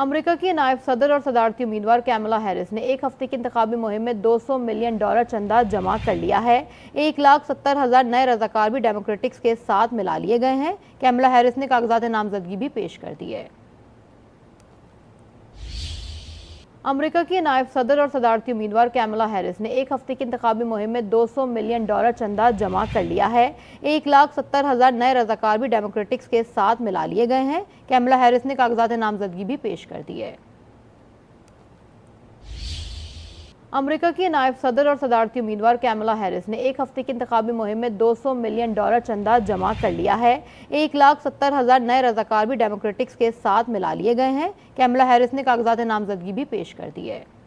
अमरीका की नायब सदर और सदारती उम्मीदवार कैमला हैरिस ने एक हफ्ते की इंतबी मुहिम में 200 मिलियन डॉलर चंदा जमा कर लिया है एक लाख सत्तर हज़ार नए रजाकार भी डेमोक्रेटिक्स के साथ मिला लिए गए हैं कैमला हैरिस ने कागजात नामजदगी भी पेश कर दी है अमेरिका की नायब सदर और सदारती उम्मीदवार कैमला हैरिस ने एक हफ्ते की इंतबी मुहिम में 200 मिलियन डॉलर चंदा जमा कर लिया है एक लाख सत्तर हज़ार नए रजाकार भी डेमोक्रेटिक्स के साथ मिला लिए गए हैं कैमला हैरिस ने कागजात नामजदगी भी पेश कर दी है अमेरिका की नायब सदर और सदारती उम्मीदवार कैमला हैरिस ने एक हफ्ते की इंतबी मुहिम में 200 मिलियन डॉलर चंदा जमा कर लिया है एक लाख सत्तर हज़ार नए रजाकार भी डेमोक्रेटिक्स के साथ मिला लिए गए हैं कैमला हैरिस ने कागजात नामजदगी भी पेश कर दी है